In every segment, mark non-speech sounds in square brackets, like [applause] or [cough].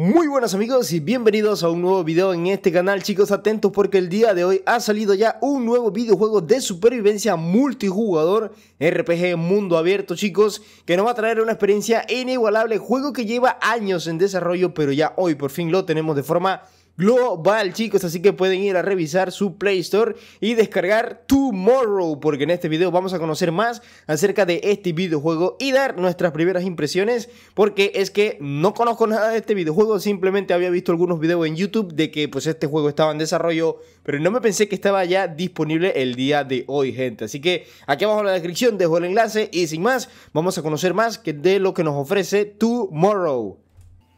Muy buenas amigos y bienvenidos a un nuevo video en este canal chicos atentos porque el día de hoy ha salido ya un nuevo videojuego de supervivencia multijugador RPG mundo abierto chicos que nos va a traer una experiencia inigualable juego que lleva años en desarrollo pero ya hoy por fin lo tenemos de forma global, chicos. Así que pueden ir a revisar su Play Store y descargar Tomorrow, porque en este video vamos a conocer más acerca de este videojuego y dar nuestras primeras impresiones, porque es que no conozco nada de este videojuego, simplemente había visto algunos videos en YouTube de que pues este juego estaba en desarrollo, pero no me pensé que estaba ya disponible el día de hoy, gente. Así que aquí abajo en la descripción dejo el enlace y sin más, vamos a conocer más de lo que nos ofrece Tomorrow.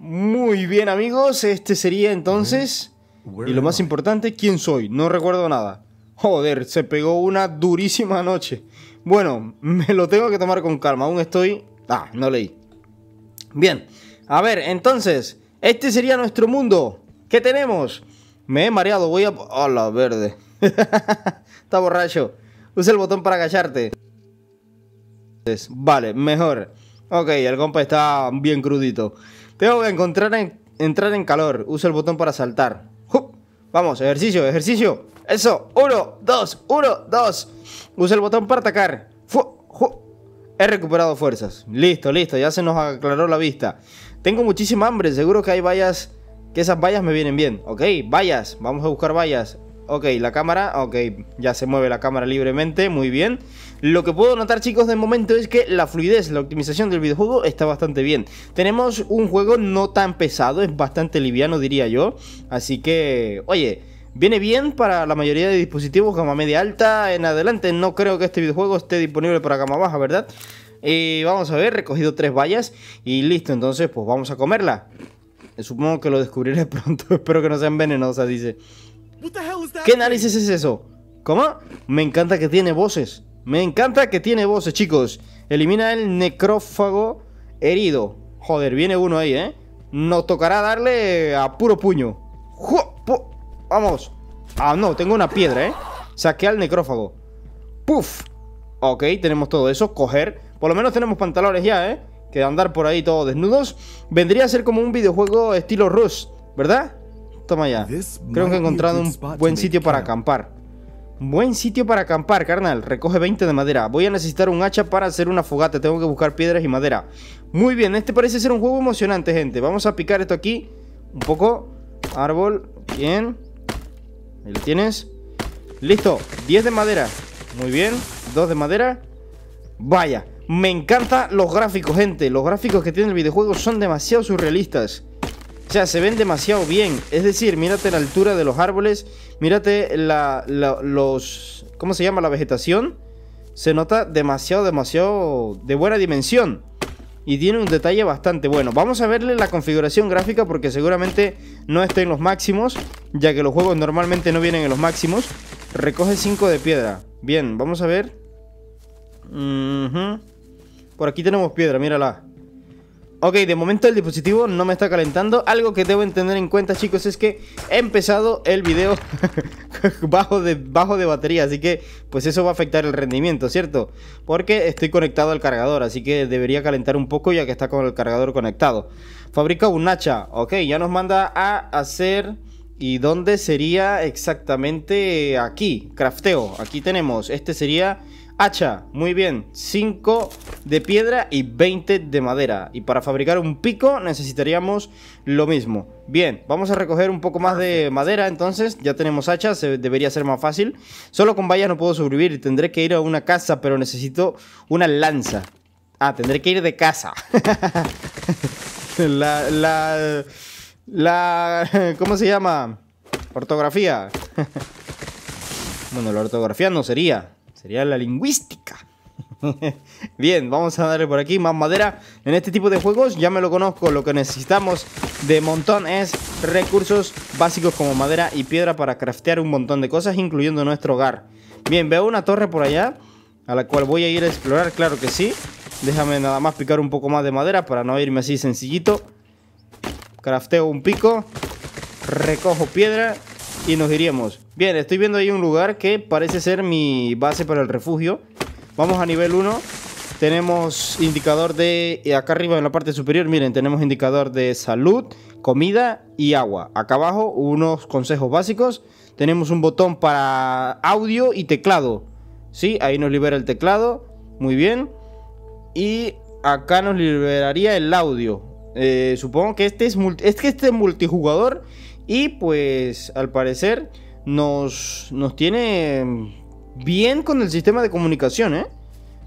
Muy bien amigos, este sería entonces... Y lo más importante, ¿quién soy? No recuerdo nada. Joder, se pegó una durísima noche. Bueno, me lo tengo que tomar con calma, aún estoy... Ah, no leí. Bien, a ver, entonces, este sería nuestro mundo. ¿Qué tenemos? Me he mareado, voy a... ¡Hola, verde! [laughs] Está borracho. Usa el botón para agacharte. Vale, mejor. Ok, el compa está bien crudito. Tengo que encontrar en, entrar en calor. Usa el botón para saltar. Vamos, ejercicio, ejercicio. Eso. Uno, dos, uno, dos. Usa el botón para atacar. He recuperado fuerzas. Listo, listo. Ya se nos aclaró la vista. Tengo muchísima hambre. Seguro que hay vallas. Que esas vallas me vienen bien. Ok, vallas. Vamos a buscar vallas. Ok, la cámara. Ok, ya se mueve la cámara libremente. Muy bien. Lo que puedo notar chicos de momento es que la fluidez, la optimización del videojuego está bastante bien. Tenemos un juego no tan pesado, es bastante liviano diría yo. Así que, oye, viene bien para la mayoría de dispositivos gama media alta en adelante. No creo que este videojuego esté disponible para gama baja, ¿verdad? Y vamos a ver, recogido tres vallas y listo, entonces pues vamos a comerla. Supongo que lo descubriré [laughs] pronto, espero que no sean venenosas, dice. ¿Qué análisis es eso? ¿Cómo? Me encanta que tiene voces. Me encanta que tiene voces, chicos. Elimina el necrófago herido. Joder, viene uno ahí, ¿eh? Nos tocará darle a puro puño. Vamos. Ah, no, tengo una piedra, ¿eh? Saqué al necrófago. Puf. Ok, tenemos todo eso. Coger. Por lo menos tenemos pantalones ya, ¿eh? Que andar por ahí todos desnudos. Vendría a ser como un videojuego estilo Rush ¿verdad? Toma ya. Creo que he encontrado un buen sitio para acampar. Buen sitio para acampar, carnal. Recoge 20 de madera. Voy a necesitar un hacha para hacer una fogata. Tengo que buscar piedras y madera. Muy bien, este parece ser un juego emocionante, gente. Vamos a picar esto aquí. Un poco. Árbol. Bien. Ahí lo tienes. Listo. 10 de madera. Muy bien. 2 de madera. Vaya. Me encantan los gráficos, gente. Los gráficos que tiene el videojuego son demasiado surrealistas. O sea, se ven demasiado bien. Es decir, mírate la altura de los árboles, mírate la, los... ¿Cómo se llama? La vegetación. Se nota demasiado, demasiado de buena dimensión. Y tiene un detalle bastante bueno. Vamos a verle la configuración gráfica porque seguramente no esté en los máximos, ya que los juegos normalmente no vienen en los máximos. Recoge 5 de piedra. Bien, vamos a ver. Por aquí tenemos piedra, mírala. Ok, de momento el dispositivo no me está calentando Algo que debo tener en cuenta chicos es que he empezado el video [laughs] bajo, de, bajo de batería Así que pues eso va a afectar el rendimiento, ¿cierto? Porque estoy conectado al cargador Así que debería calentar un poco ya que está con el cargador conectado Fabrica un hacha, ok, ya nos manda a hacer... ¿Y dónde sería exactamente aquí? Crafteo, aquí tenemos, este sería hacha, muy bien, 5 de piedra y 20 de madera. Y para fabricar un pico necesitaríamos lo mismo. Bien, vamos a recoger un poco más de madera entonces. Ya tenemos hachas, debería ser más fácil. Solo con vallas no puedo sobrevivir. Tendré que ir a una casa, pero necesito una lanza. Ah, tendré que ir de casa. [laughs] la, la... La... ¿Cómo se llama? Ortografía. [laughs] bueno, la ortografía no sería. Sería la lingüística. [laughs] Bien, vamos a darle por aquí más madera. En este tipo de juegos ya me lo conozco. Lo que necesitamos de montón es recursos básicos como madera y piedra para craftear un montón de cosas, incluyendo nuestro hogar. Bien, veo una torre por allá, a la cual voy a ir a explorar, claro que sí. Déjame nada más picar un poco más de madera para no irme así sencillito. Crafteo un pico, recojo piedra y nos iríamos. Bien, estoy viendo ahí un lugar que parece ser mi base para el refugio. Vamos a nivel 1. Tenemos indicador de... Eh, acá arriba en la parte superior, miren, tenemos indicador de salud, comida y agua. Acá abajo unos consejos básicos. Tenemos un botón para audio y teclado. Sí, ahí nos libera el teclado. Muy bien. Y acá nos liberaría el audio. Eh, supongo que este es, es que este multijugador. Y pues al parecer nos, nos tiene bien con el sistema de comunicación, ¿eh?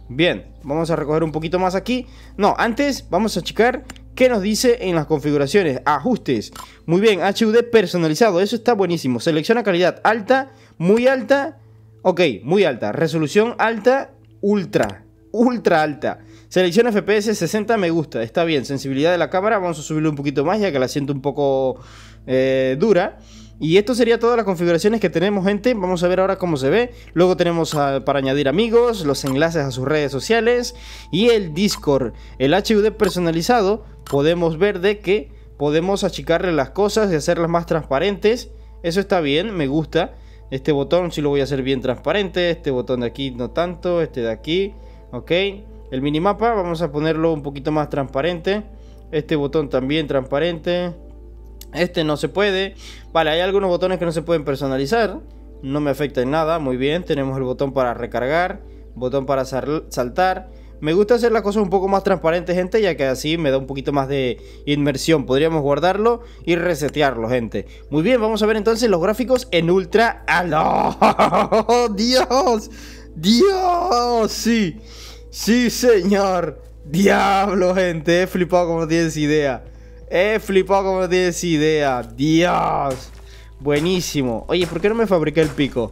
Bien, vamos a recoger un poquito más aquí. No, antes vamos a checar qué nos dice en las configuraciones. Ajustes. Muy bien, HUD personalizado. Eso está buenísimo. Selecciona calidad alta, muy alta. Ok, muy alta. Resolución alta, ultra. Ultra alta. Selecciona FPS 60, me gusta. Está bien. Sensibilidad de la cámara. Vamos a subirlo un poquito más ya que la siento un poco eh, dura. Y esto sería todas las configuraciones que tenemos, gente. Vamos a ver ahora cómo se ve. Luego tenemos ah, para añadir amigos, los enlaces a sus redes sociales y el Discord. El HUD personalizado, podemos ver de que podemos achicarle las cosas y hacerlas más transparentes. Eso está bien, me gusta. Este botón si lo voy a hacer bien transparente. Este botón de aquí no tanto. Este de aquí. Ok. El minimapa vamos a ponerlo un poquito más transparente. Este botón también transparente. Este no se puede. Vale, hay algunos botones que no se pueden personalizar. No me afecta en nada, muy bien. Tenemos el botón para recargar, botón para saltar. Me gusta hacer las cosas un poco más transparentes, gente, ya que así me da un poquito más de inmersión. Podríamos guardarlo y resetearlo, gente. Muy bien, vamos a ver entonces los gráficos en Ultra ¡Aló! [laughs] ¡Dios! ¡Dios! ¡Sí! ¡Sí, señor! ¡Diablo, gente! He flipado como no tienes idea. He flipado como no tienes idea. Dios. Buenísimo. Oye, ¿por qué no me fabriqué el pico?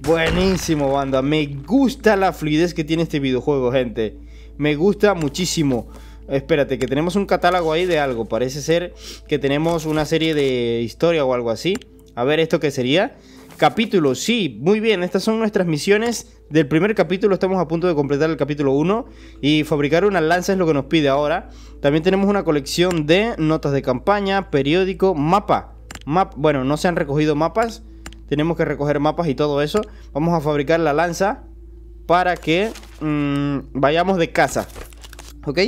Buenísimo, banda. Me gusta la fluidez que tiene este videojuego, gente. Me gusta muchísimo. Espérate, que tenemos un catálogo ahí de algo. Parece ser que tenemos una serie de historia o algo así. A ver, ¿esto qué sería? Capítulo, sí, muy bien, estas son nuestras misiones del primer capítulo, estamos a punto de completar el capítulo 1 y fabricar una lanza es lo que nos pide ahora. También tenemos una colección de notas de campaña, periódico, mapa. Map, bueno, no se han recogido mapas, tenemos que recoger mapas y todo eso. Vamos a fabricar la lanza para que mm, vayamos de casa, ¿ok?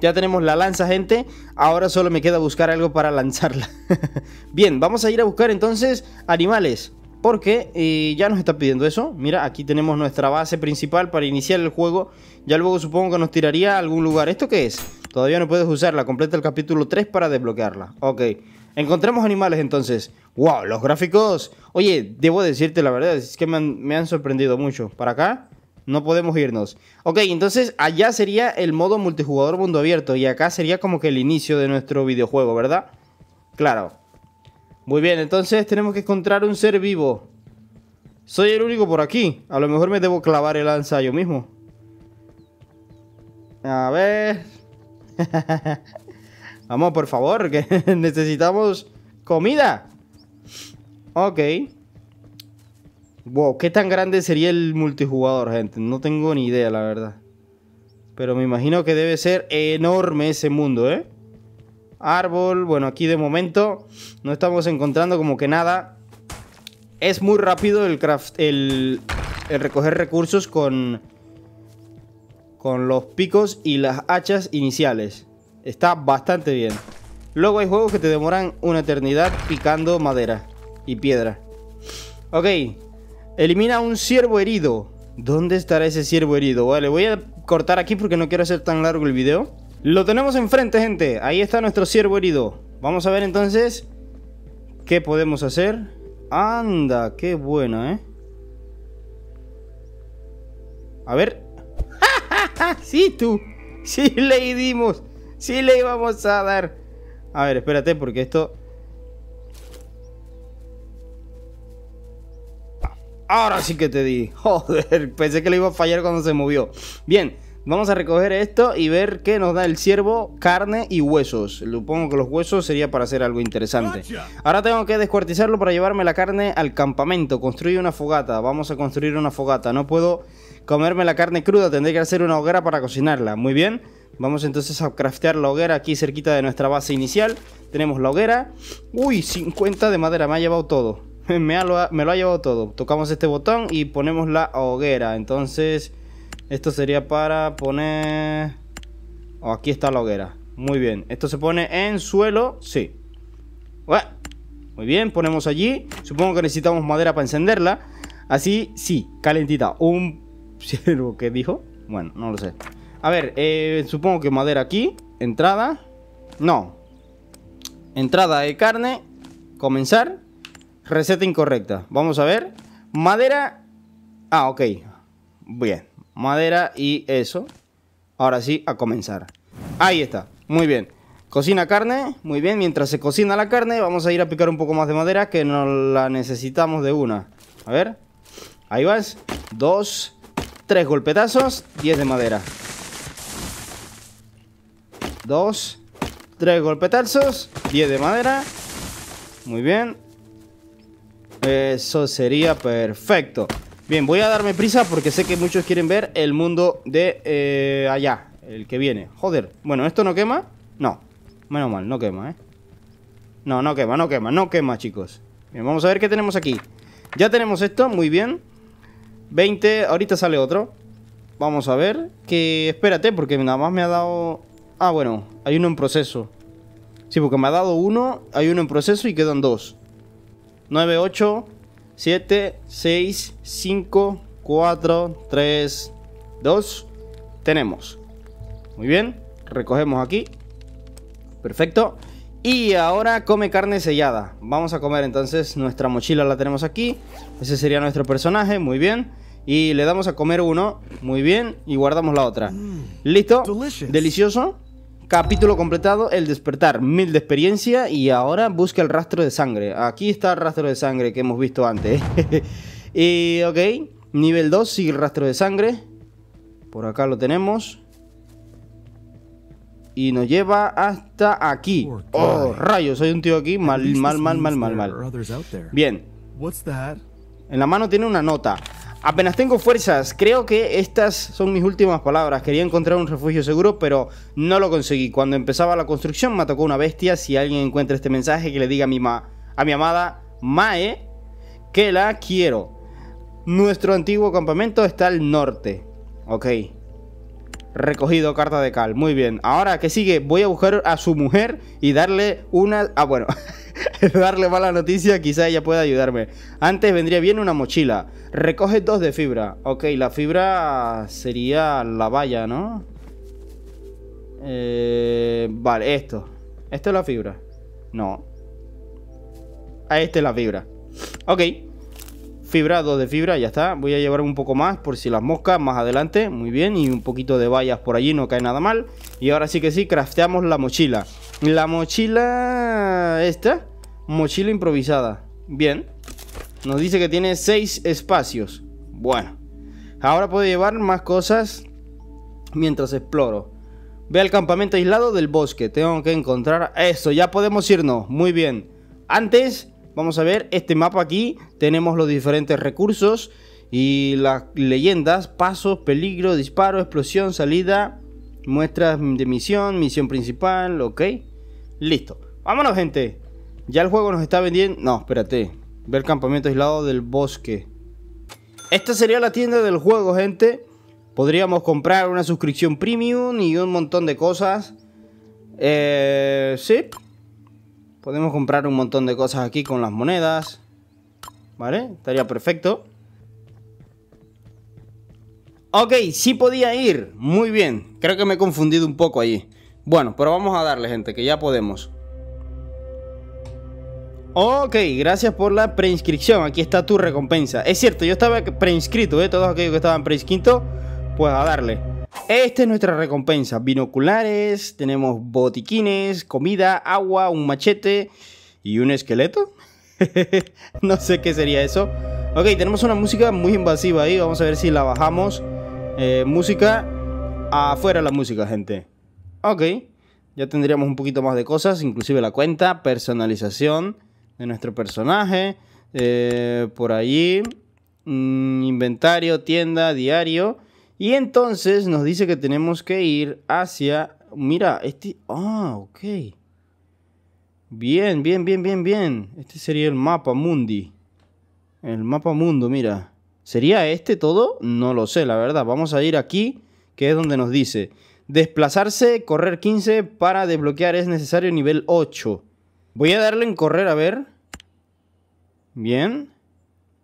Ya tenemos la lanza, gente. Ahora solo me queda buscar algo para lanzarla. [laughs] Bien, vamos a ir a buscar entonces animales. Porque eh, ya nos está pidiendo eso. Mira, aquí tenemos nuestra base principal para iniciar el juego. Ya luego supongo que nos tiraría a algún lugar. ¿Esto qué es? Todavía no puedes usarla. Completa el capítulo 3 para desbloquearla. Ok. encontramos animales entonces. ¡Wow! Los gráficos. Oye, debo decirte la verdad. Es que me me han sorprendido mucho. Para acá. No podemos irnos. Ok, entonces allá sería el modo multijugador mundo abierto. Y acá sería como que el inicio de nuestro videojuego, ¿verdad? Claro. Muy bien, entonces tenemos que encontrar un ser vivo. Soy el único por aquí. A lo mejor me debo clavar el lanza yo mismo. A ver... [laughs] Vamos, por favor, que [laughs] necesitamos comida. Ok. Wow, ¿qué tan grande sería el multijugador, gente? No tengo ni idea, la verdad. Pero me imagino que debe ser enorme ese mundo, ¿eh? Árbol, bueno, aquí de momento no estamos encontrando como que nada. Es muy rápido el craft, el, recoger recursos con, con los picos y las hachas iniciales. Está bastante bien. Luego hay juegos que te demoran una eternidad picando madera y piedra. Ok, Elimina un ciervo herido. ¿Dónde estará ese ciervo herido? Vale, voy a cortar aquí porque no quiero hacer tan largo el video. Lo tenemos enfrente, gente. Ahí está nuestro ciervo herido. Vamos a ver entonces qué podemos hacer. Anda, qué buena, ¿eh? A ver. [laughs] sí, tú. Sí le dimos. Sí le íbamos a dar. A ver, espérate porque esto Ahora sí que te di. [laughs] Joder, pensé que le iba a fallar cuando se movió. Bien, vamos a recoger esto y ver qué nos da el ciervo, carne y huesos. Supongo que los huesos sería para hacer algo interesante. Ahora tengo que descuartizarlo para llevarme la carne al campamento. Construye una fogata. Vamos a construir una fogata. No puedo comerme la carne cruda. Tendré que hacer una hoguera para cocinarla. Muy bien. Vamos entonces a craftear la hoguera aquí cerquita de nuestra base inicial. Tenemos la hoguera. Uy, 50 de madera. Me ha llevado todo. [laughs] me, lo ha, me llevado todo. Tocamos este botón y ponemos la hoguera. Entonces, esto sería para poner... Oh, aquí está la hoguera. Muy bien. Esto se pone en suelo. Sí. muy bien, ponemos allí. Supongo que necesitamos madera para encenderla. Así, sí, calentita. Un [laughs] ciervo que dijo. Bueno, no lo sé. A ver, eh, supongo que madera aquí. Entrada. No. Entrada de carne. Comenzar. Receta incorrecta. Vamos a ver. Madera. Ah, ok. Bien. Madera y eso. Ahora sí, a comenzar. Ahí está. Muy bien. Cocina carne. Muy bien. Mientras se cocina la carne, vamos a ir a picar un poco más de madera que no la necesitamos de una. A ver. Ahí vas. Dos. Tres golpetazos. Diez de madera. Dos. Tres golpetazos. Diez de madera. Muy bien. Eso sería perfecto. Bien, voy a darme prisa porque sé que muchos quieren ver el mundo de eh, allá, el que viene. Joder, bueno, ¿esto no quema? No, menos mal, no quema, ¿eh? No, no quema, no quema, no quema, chicos. Bien, vamos a ver qué tenemos aquí. Ya tenemos esto, muy bien. 20, ahorita sale otro. Vamos a ver, que espérate, porque nada más me ha dado... Ah, bueno, hay uno en proceso. Sí, porque me ha dado uno, hay uno en proceso y quedan dos. 9, 8, 7 6 5 4 3 2 tenemos muy bien recogemos aquí perfecto y ahora come carne sellada vamos a comer entonces nuestra mochila la tenemos aquí ese sería nuestro personaje muy bien y le damos a comer uno muy bien y guardamos la otra mm. listo delicioso Capítulo completado, el despertar, mil de experiencia y ahora busca el rastro de sangre. Aquí está el rastro de sangre que hemos visto antes. [laughs] y ok, nivel 2, sigue el rastro de sangre. Por acá lo tenemos. Y nos lleva hasta aquí. Oh, rayos, hay un tío aquí. Mal, mal, mal, mal, mal, mal. Bien. En la mano tiene una nota. Apenas tengo fuerzas, creo que estas son mis últimas palabras. Quería encontrar un refugio seguro, pero no lo conseguí. Cuando empezaba la construcción me tocó una bestia. Si alguien encuentra este mensaje, que le diga a mi, a mi amada Mae que la quiero. Nuestro antiguo campamento está al norte. Ok. Recogido carta de cal. Muy bien. Ahora, ¿qué sigue? Voy a buscar a su mujer y darle una... Ah, bueno. [laughs] [laughs] darle mala noticia, quizá ella pueda ayudarme. Antes vendría bien una mochila. Recoge dos de fibra. Ok, la fibra sería la valla, ¿no? Eh, vale, esto. ¿Esto es la fibra? No. a ah, esta es la fibra. Ok. Fibra, dos de fibra, ya está. Voy a llevar un poco más por si las moscas más adelante. Muy bien. Y un poquito de vallas por allí, no cae nada mal. Y ahora sí que sí, crafteamos la mochila. La mochila esta, mochila improvisada. Bien. Nos dice que tiene 6 espacios. Bueno. Ahora puedo llevar más cosas mientras exploro. Ve al campamento aislado del bosque. Tengo que encontrar esto. Ya podemos irnos. Muy bien. Antes, vamos a ver este mapa aquí. Tenemos los diferentes recursos y las leyendas. Pasos, peligro, disparo, explosión, salida, muestras de misión, misión principal. Ok. Listo. Vámonos, gente. Ya el juego nos está vendiendo... No, espérate. Ver campamento aislado del bosque. Esta sería la tienda del juego, gente. Podríamos comprar una suscripción premium y un montón de cosas. Eh, sí. Podemos comprar un montón de cosas aquí con las monedas. ¿Vale? Estaría perfecto. Ok, sí podía ir. Muy bien. Creo que me he confundido un poco allí. Bueno, pero vamos a darle, gente, que ya podemos. Ok, gracias por la preinscripción. Aquí está tu recompensa. Es cierto, yo estaba preinscrito, ¿eh? Todos aquellos que estaban preinscritos, pues a darle. Esta es nuestra recompensa. Binoculares, tenemos botiquines, comida, agua, un machete y un esqueleto. [laughs] no sé qué sería eso. Ok, tenemos una música muy invasiva ahí. Vamos a ver si la bajamos. Eh, música. Afuera la música, gente. Ok, ya tendríamos un poquito más de cosas, inclusive la cuenta, personalización de nuestro personaje, eh, por allí, mm, inventario, tienda, diario. Y entonces nos dice que tenemos que ir hacia... Mira, este... Ah, ok. Bien, bien, bien, bien, bien. Este sería el mapa mundi. El mapa mundo, mira. ¿Sería este todo? No lo sé, la verdad. Vamos a ir aquí, que es donde nos dice. Desplazarse, correr 15. Para desbloquear es necesario nivel 8. Voy a darle en correr, a ver. Bien.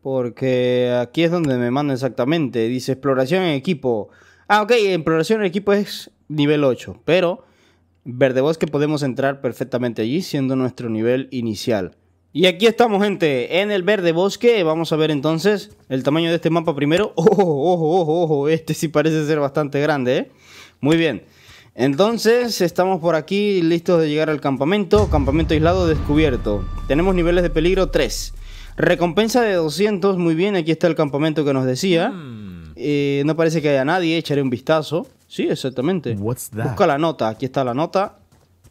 Porque aquí es donde me manda exactamente. Dice exploración en equipo. Ah, ok, exploración en equipo es nivel 8. Pero verde bosque podemos entrar perfectamente allí, siendo nuestro nivel inicial. Y aquí estamos, gente, en el verde bosque. Vamos a ver entonces el tamaño de este mapa primero. [laughs] Ojo, ojo, ojo, ojo. Este sí parece ser bastante grande, ¿eh? Muy bien. Entonces, estamos por aquí listos de llegar al campamento. Campamento aislado descubierto. Tenemos niveles de peligro 3. Recompensa de 200. Muy bien, aquí está el campamento que nos decía. Hmm. Eh, no parece que haya nadie. Echaré un vistazo. Sí, exactamente. Busca la nota. Aquí está la nota.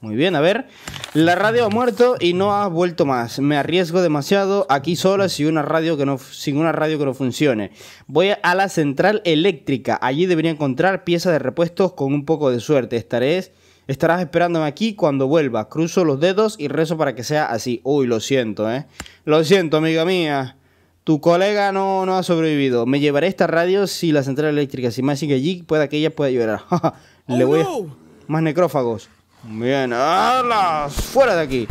Muy bien, a ver. La radio ha muerto y no ha vuelto más. Me arriesgo demasiado aquí sola sin una radio que no, sin una radio que no funcione. Voy a la central eléctrica. Allí debería encontrar piezas de repuestos con un poco de suerte. Estaré, estarás esperándome aquí cuando vuelva. Cruzo los dedos y rezo para que sea así. Uy, lo siento, ¿eh? Lo siento, amiga mía. Tu colega no, no ha sobrevivido. Me llevaré esta radio si la central eléctrica, si más sigue allí, pueda que ella pueda llorar. [laughs] Le oh, voy Más necrófagos. Bien, ¡alas! ¡Fuera de aquí!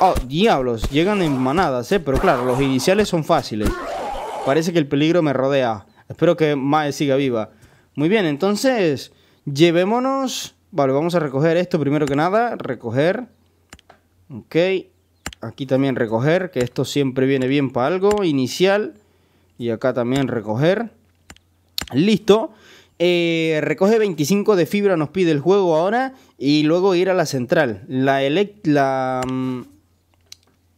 Oh, diablos, llegan en manadas, ¿eh? Pero claro, los iniciales son fáciles. Parece que el peligro me rodea. Espero que Mae siga viva. Muy bien, entonces, llevémonos... Vale, vamos a recoger esto primero que nada. Recoger. Ok. Aquí también recoger, que esto siempre viene bien para algo. Inicial. Y acá también recoger. Listo. Eh, recoge 25 de fibra, nos pide el juego ahora. Y luego ir a la central. La, la, mm,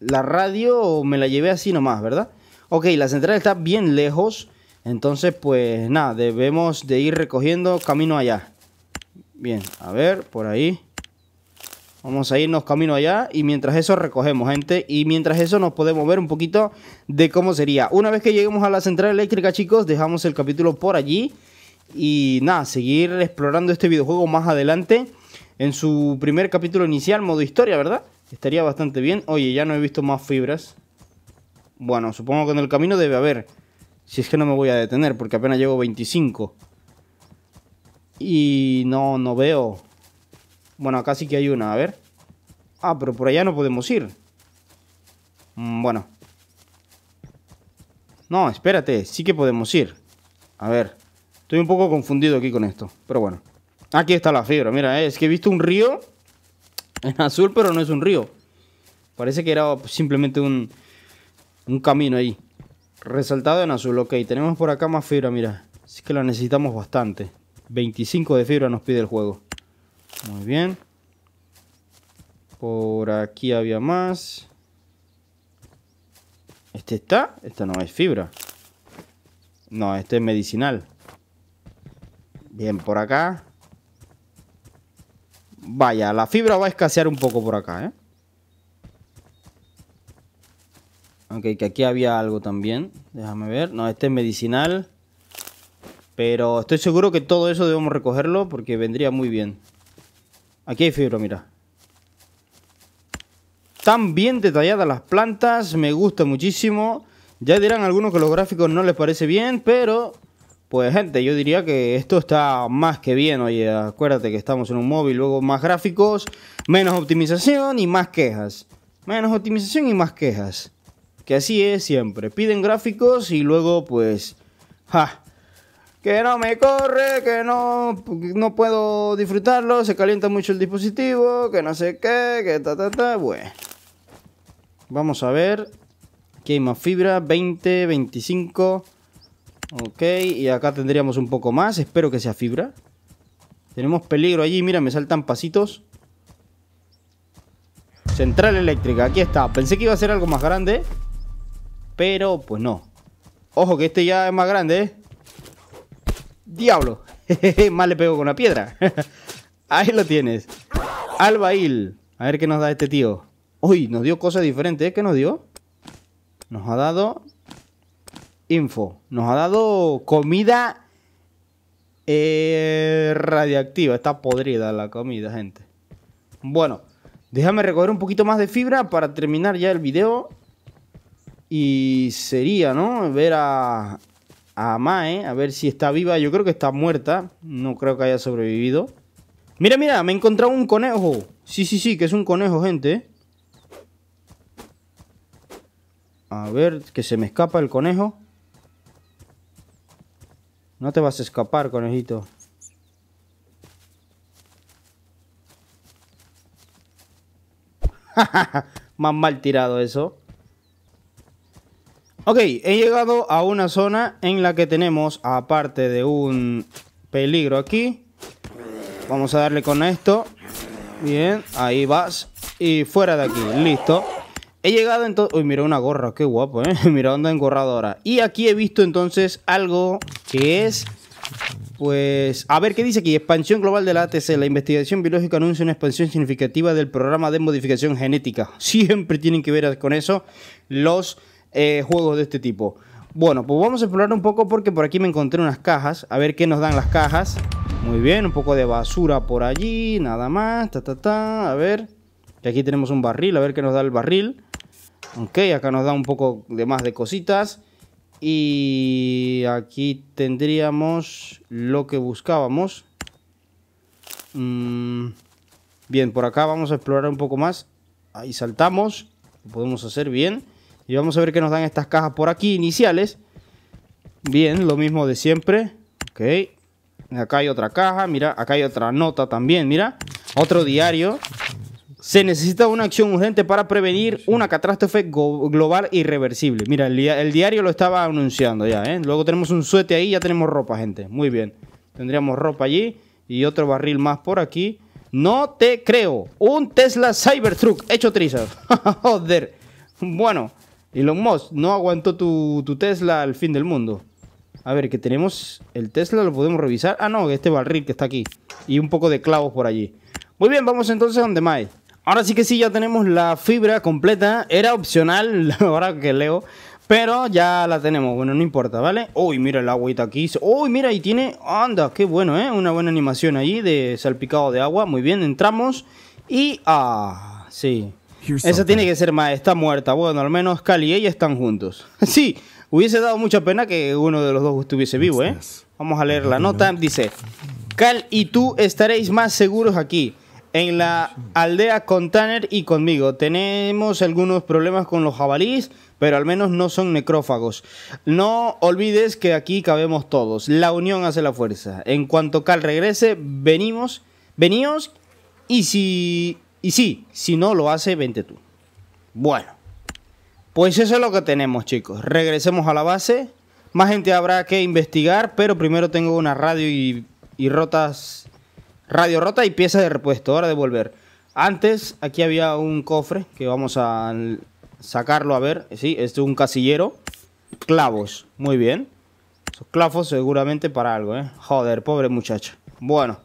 la radio me la llevé así nomás, ¿verdad? Ok, la central está bien lejos. Entonces, pues nada, debemos de ir recogiendo camino allá. Bien, a ver, por ahí. Vamos a irnos camino allá y mientras eso recogemos, gente. Y mientras eso nos podemos ver un poquito de cómo sería. Una vez que lleguemos a la central eléctrica, chicos, dejamos el capítulo por allí. Y nada, seguir explorando este videojuego más adelante. En su primer capítulo inicial, modo historia, ¿verdad? Estaría bastante bien. Oye, ya no he visto más fibras. Bueno, supongo que en el camino debe haber. Si es que no me voy a detener, porque apenas llego 25. Y no, no veo. Bueno, acá sí que hay una, a ver. Ah, pero por allá no podemos ir. Mm, bueno. No, espérate, sí que podemos ir. A ver. Estoy un poco confundido aquí con esto, pero bueno. Aquí está la fibra, mira, eh, es que he visto un río en azul, pero no es un río. Parece que era simplemente un, un camino ahí. Resaltado en azul, ok. Tenemos por acá más fibra, mira. Así que la necesitamos bastante. 25 de fibra nos pide el juego. Muy bien. Por aquí había más. ¿Este está? Esta no es fibra. No, este es medicinal. Bien, por acá. Vaya, la fibra va a escasear un poco por acá, ¿eh? que aquí había algo también. Déjame ver. No, este es medicinal. Pero estoy seguro que todo eso debemos recogerlo porque vendría muy bien. Aquí hay fibra, mira. Están bien detalladas las plantas. Me gusta muchísimo. Ya dirán algunos que los gráficos no les parece bien, pero pues gente, yo diría que esto está más que bien, oye, acuérdate que estamos en un móvil, luego más gráficos, menos optimización y más quejas. Menos optimización y más quejas. Que así es siempre, piden gráficos y luego pues... ¡Ja! Que no me corre, que no, no puedo disfrutarlo, se calienta mucho el dispositivo, que no sé qué, que ta ta ta, bueno. Vamos a ver, aquí hay más fibra, 20, 25... Ok, y acá tendríamos un poco más. Espero que sea fibra. Tenemos peligro allí. Mira, me saltan pasitos. Central eléctrica, aquí está. Pensé que iba a ser algo más grande. Pero, pues no. Ojo, que este ya es más grande, ¿eh? ¡Diablo! [laughs] más le pego con la piedra. [laughs] Ahí lo tienes. Albail. A ver qué nos da este tío. Uy, nos dio cosas diferentes. ¿eh? ¿Qué nos dio? Nos ha dado Info. Nos ha dado comida eh, radiactiva. Está podrida la comida, gente. Bueno, déjame recoger un poquito más de fibra para terminar ya el video. Y sería, ¿no? Ver a, a Mae, a ver si está viva. Yo creo que está muerta. No creo que haya sobrevivido. Mira, mira, me he encontrado un conejo. Sí, sí, sí, que es un conejo, gente. A ver, que se me escapa el conejo. No te vas a escapar, conejito. [laughs] Más mal tirado eso. Ok, he llegado a una zona en la que tenemos, aparte de un peligro aquí. Vamos a darle con esto. Bien, ahí vas. Y fuera de aquí, listo. He llegado entonces... Uy, mira una gorra, qué guapo, ¿eh? [laughs] mira, anda engorradora. Y aquí he visto entonces algo que es... Pues, a ver, ¿qué dice aquí? Expansión global de la ATC. La investigación biológica anuncia una expansión significativa del programa de modificación genética. [laughs] Siempre tienen que ver con eso los eh, juegos de este tipo. Bueno, pues vamos a explorar un poco porque por aquí me encontré unas cajas. A ver qué nos dan las cajas. Muy bien, un poco de basura por allí, nada más. Ta, A ver, Y aquí tenemos un barril, a ver qué nos da el barril. Ok, acá nos da un poco de más de cositas. Y aquí tendríamos lo que buscábamos. Mm, bien, por acá vamos a explorar un poco más. Ahí saltamos. Lo podemos hacer bien. Y vamos a ver qué nos dan estas cajas por aquí iniciales. Bien, lo mismo de siempre. Ok. Acá hay otra caja. Mira, acá hay otra nota también. Mira, otro diario. Se necesita una acción urgente para prevenir una catástrofe global irreversible. Mira, el, diario lo estaba anunciando ya, ¿eh? Luego tenemos un suete ahí, ya tenemos ropa, gente. Muy bien. Tendríamos ropa allí y otro barril más por aquí. No te creo. Un Tesla Cybertruck hecho trizas. [laughs] Joder. Bueno, Elon Musk, no aguantó tu, Tesla al fin del mundo. A ver, que tenemos el Tesla, lo podemos revisar. Ah, no, este barril que está aquí. Y un poco de clavos por allí. Muy bien, vamos entonces a donde más. Ahora sí que sí, ya tenemos la fibra completa. Era opcional, [laughs] ahora que leo. Pero ya la tenemos, bueno, no importa, ¿vale? Uy, mira el agüita aquí. Uy, mira, y tiene... Anda, qué bueno, ¿eh? Una buena animación ahí de salpicado de agua. Muy bien, entramos. Y... Ah, sí. Esa tiene que ser más... Está muerta. Bueno, al menos Cal y ella están juntos. [laughs] sí, hubiese dado mucha pena que uno de los dos estuviese vivo, ¿eh? Vamos a leer la nota. Dice, Cal y tú estaréis más seguros aquí en la aldea con Tanner y conmigo. Tenemos algunos problemas con los jabalíes, pero al menos no son necrófagos. No olvides que aquí cabemos todos. La unión hace la fuerza. En cuanto Cal regrese, venimos, veníos y si y si no lo hace, vente tú. Bueno. Pues eso es lo que tenemos, chicos. Regresemos a la base. Más gente habrá que investigar, pero primero tengo una radio y rotas Radio rota y pieza de repuesto. Hora de volver. Antes, aquí había un cofre que vamos a sacarlo a ver. Sí, este es un casillero. Clavos. Muy bien. Esos clavos seguramente para algo, ¿eh? Joder, pobre muchacho Bueno.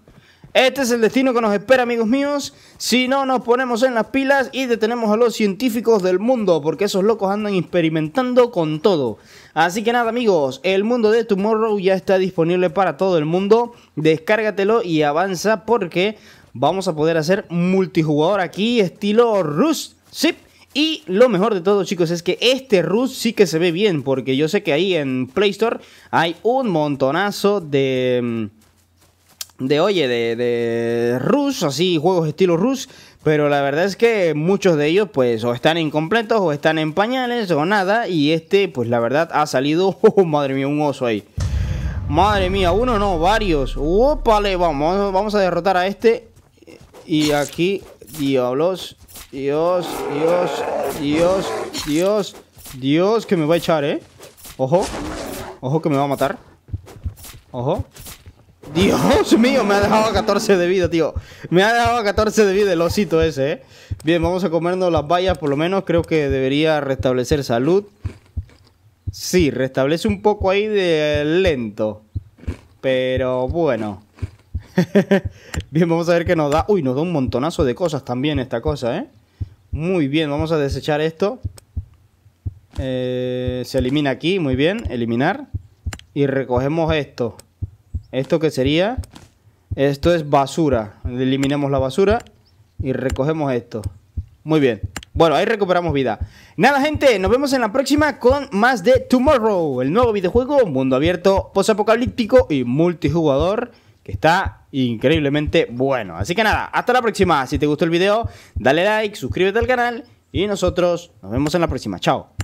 Este es el destino que nos espera, amigos míos, si no nos ponemos en las pilas y detenemos a los científicos del mundo, porque esos locos andan experimentando con todo. Así que nada, amigos, el mundo de Tomorrow ya está disponible para todo el mundo. Descárgatelo y avanza porque vamos a poder hacer multijugador aquí, estilo Rust. Sí. Y lo mejor de todo, chicos, es que este Rust sí que se ve bien, porque yo sé que ahí en Play Store hay un montonazo de mm, de, oye, de, Rus, así juegos estilo Rus, pero la verdad es que muchos de ellos pues o están incompletos o están en pañales o nada y este pues la verdad ha salido, [laughs] oh, madre mía, un oso ahí. Madre mía, uno no, varios. Opale, vamos, vamos a derrotar a este. Y aquí, diablos. Dios, Dios, Dios, Dios, Dios, que me va a echar, ¿eh? Ojo, ojo que me va a matar. Ojo, Dios [laughs] mío, me ha dejado 14 de vida, tío Me ha dejado a 14 de vida el osito ese, ¿eh? Bien, vamos a comernos las vallas por lo menos Creo que debería restablecer salud Sí, restablece un poco ahí de lento Pero bueno [laughs] Bien, vamos a ver qué nos da Uy, nos da un montonazo de cosas también esta cosa, ¿eh? Muy bien, vamos a desechar esto eh, Se elimina aquí, muy bien Eliminar Y recogemos esto ¿Esto qué sería? Esto es basura. Eliminemos la basura y recogemos esto. Muy bien. Bueno, ahí recuperamos vida. Nada, gente, nos vemos en la próxima con más de Tomorrow, el nuevo videojuego, mundo abierto, posapocalíptico y multijugador que está increíblemente bueno. Así que nada, hasta la próxima. Si te gustó el video, dale like, suscríbete al canal y nosotros nos vemos en la próxima. Chao.